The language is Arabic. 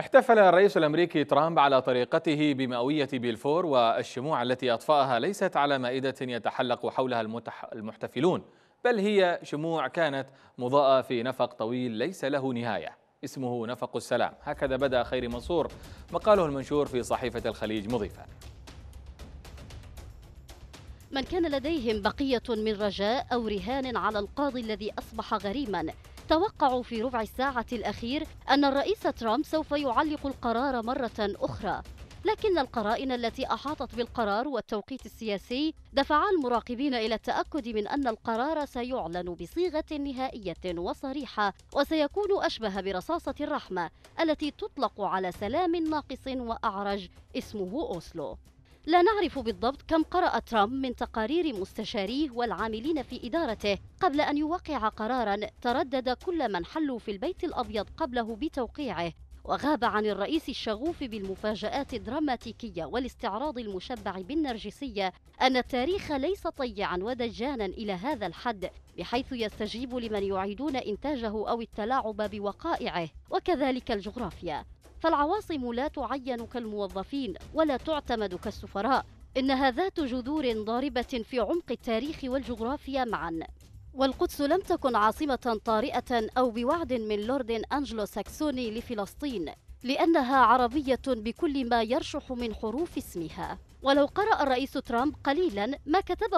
احتفل الرئيس الامريكي ترامب على طريقته بمئويه بيلفور والشموع التي اطفاها ليست على مائده يتحلق حولها المتح... المحتفلون بل هي شموع كانت مضاءه في نفق طويل ليس له نهايه اسمه نفق السلام هكذا بدا خير منصور مقاله المنشور في صحيفه الخليج مضيفا من كان لديهم بقيه من رجاء او رهان على القاضي الذي اصبح غريما توقعوا في ربع الساعة الأخير أن الرئيس ترامب سوف يعلق القرار مرة أخرى لكن القرائن التي أحاطت بالقرار والتوقيت السياسي دفعا المراقبين إلى التأكد من أن القرار سيعلن بصيغة نهائية وصريحة وسيكون أشبه برصاصة الرحمة التي تطلق على سلام ناقص وأعرج اسمه أوسلو لا نعرف بالضبط كم قرأ ترامب من تقارير مستشاريه والعاملين في إدارته قبل أن يوقع قرارا تردد كل من حلوا في البيت الأبيض قبله بتوقيعه وغاب عن الرئيس الشغوف بالمفاجآت الدراماتيكية والاستعراض المشبع بالنرجسية أن التاريخ ليس طيعا ودجانا إلى هذا الحد بحيث يستجيب لمن يعيدون إنتاجه أو التلاعب بوقائعه وكذلك الجغرافيا فالعواصم لا تعين كالموظفين ولا تعتمد كالسفراء إنها ذات جذور ضاربة في عمق التاريخ والجغرافيا معا والقدس لم تكن عاصمة طارئة أو بوعد من لورد أنجلو ساكسوني لفلسطين لأنها عربية بكل ما يرشح من حروف اسمها ولو قرأ الرئيس ترامب قليلا ما كتبه